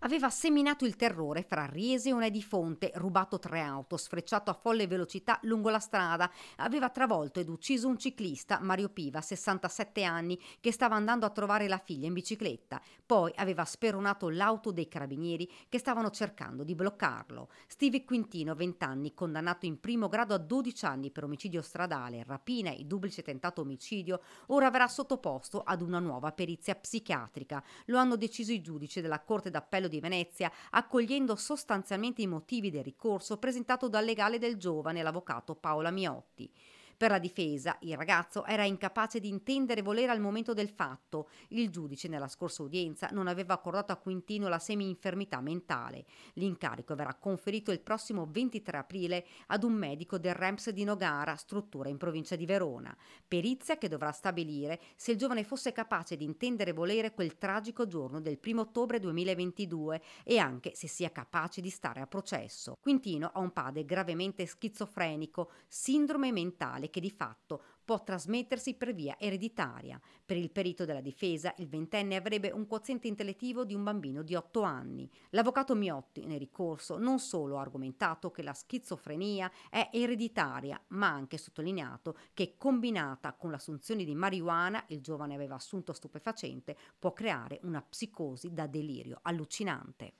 aveva seminato il terrore fra Rieseone e Di Fonte, rubato tre auto, sfrecciato a folle velocità lungo la strada, aveva travolto ed ucciso un ciclista, Mario Piva, 67 anni, che stava andando a trovare la figlia in bicicletta. Poi aveva speronato l'auto dei carabinieri che stavano cercando di bloccarlo. Steve Quintino, 20 anni, condannato in primo grado a 12 anni per omicidio stradale, rapina e duplice tentato omicidio, ora verrà sottoposto ad una nuova perizia psichiatrica. Lo hanno deciso i giudici della Corte d'Appello di Venezia, accogliendo sostanzialmente i motivi del ricorso presentato dal legale del giovane, l'avvocato Paola Miotti. Per la difesa, il ragazzo era incapace di intendere volere al momento del fatto. Il giudice nella scorsa udienza non aveva accordato a Quintino la semi-infermità mentale. L'incarico verrà conferito il prossimo 23 aprile ad un medico del REMS di Nogara, struttura in provincia di Verona. Perizia che dovrà stabilire se il giovane fosse capace di intendere volere quel tragico giorno del 1 ottobre 2022 e anche se sia capace di stare a processo. Quintino ha un padre gravemente schizofrenico, sindrome mentale che di fatto può trasmettersi per via ereditaria. Per il perito della difesa, il ventenne avrebbe un quoziente intellettivo di un bambino di 8 anni. L'avvocato Miotti, nel ricorso, non solo ha argomentato che la schizofrenia è ereditaria, ma ha anche sottolineato che combinata con l'assunzione di marijuana, il giovane aveva assunto stupefacente, può creare una psicosi da delirio allucinante.